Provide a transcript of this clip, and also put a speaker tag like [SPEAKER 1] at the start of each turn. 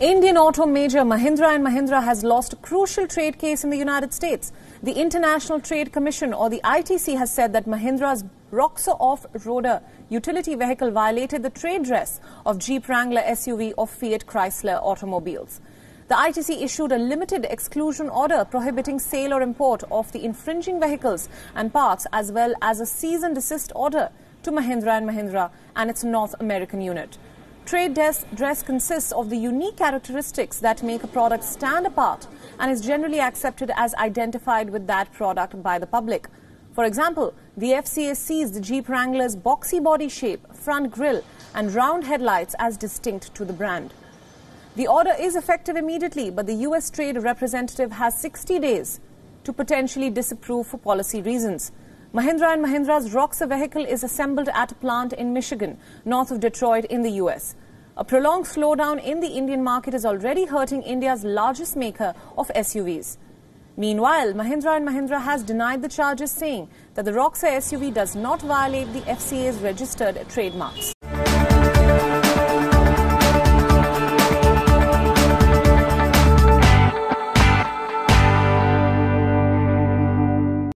[SPEAKER 1] Indian auto major Mahindra and Mahindra has lost a crucial trade case in the United States. The International Trade Commission or the ITC has said that Mahindra's Roxo off-roader utility vehicle violated the trade dress of Jeep Wrangler SUV of Fiat Chrysler automobiles. The ITC issued a limited exclusion order prohibiting sale or import of the infringing vehicles and parts as well as a cease and desist order to Mahindra and Mahindra and its North American unit. Trade dress, dress consists of the unique characteristics that make a product stand apart and is generally accepted as identified with that product by the public. For example, the FCA sees the Jeep Wrangler's boxy body shape, front grille, and round headlights as distinct to the brand. The order is effective immediately, but the U.S. Trade representative has 60 days to potentially disapprove for policy reasons. Mahindra & Mahindra's Roxa vehicle is assembled at a plant in Michigan, north of Detroit in the U.S. A prolonged slowdown in the Indian market is already hurting India's largest maker of SUVs. Meanwhile, Mahindra & Mahindra has denied the charges saying that the Roxa SUV does not violate the FCA's registered trademarks.